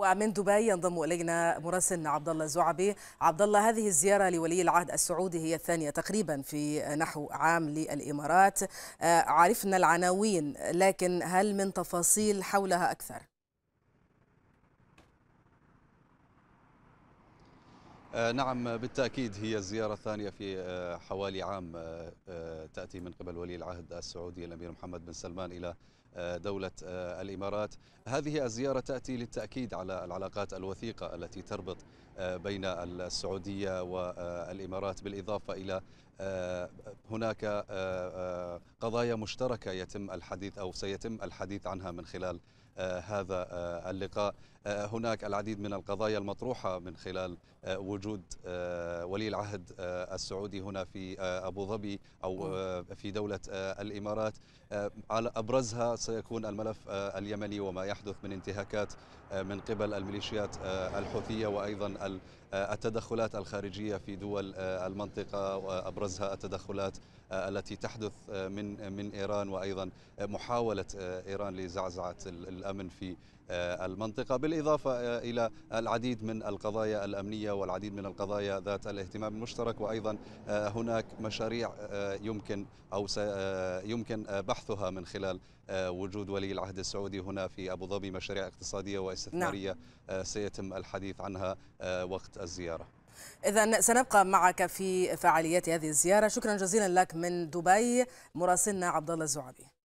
ومن دبي ينضم الينا مراسلنا عبد الله الزعبي، عبد الله هذه الزياره لولي العهد السعودي هي الثانيه تقريبا في نحو عام للامارات آه، عرفنا العناوين لكن هل من تفاصيل حولها اكثر آه، نعم بالتأكيد هي الزيارة الثانية في آه، حوالي عام آه، تأتي من قبل ولي العهد السعودي الأمير محمد بن سلمان إلى دولة الإمارات هذه الزيارة تأتي للتأكيد على العلاقات الوثيقة التي تربط بين السعودية والإمارات بالإضافة إلى هناك آه، آه، قضايا مشتركة يتم الحديث أو سيتم الحديث عنها من خلال آه، هذا اللقاء هناك العديد من القضايا المطروحة من خلال وجود ولي العهد السعودي هنا في أبو ظبي أو في دولة الإمارات على أبرزها سيكون الملف اليمني وما يحدث من انتهاكات من قبل الميليشيات الحوثية وأيضا التدخلات الخارجية في دول المنطقة وأبرز ابرزها التدخلات آه، التي تحدث آه، من آه، من ايران وايضا محاوله ايران لزعزعه الامن في المنطقه بالاضافه الى العديد من القضايا الامنيه والعديد من القضايا ذات الاهتمام المشترك وايضا هناك مشاريع يمكن او يمكن بحثها من خلال وجود ولي العهد السعودي هنا في ابو ظبي مشاريع اقتصاديه واستثماريه نعم. سيتم الحديث عنها وقت الزياره إذا سنبقى معك في فعاليات هذه الزيارة شكرا جزيلا لك من دبي مراسلنا عبد الله الزعبي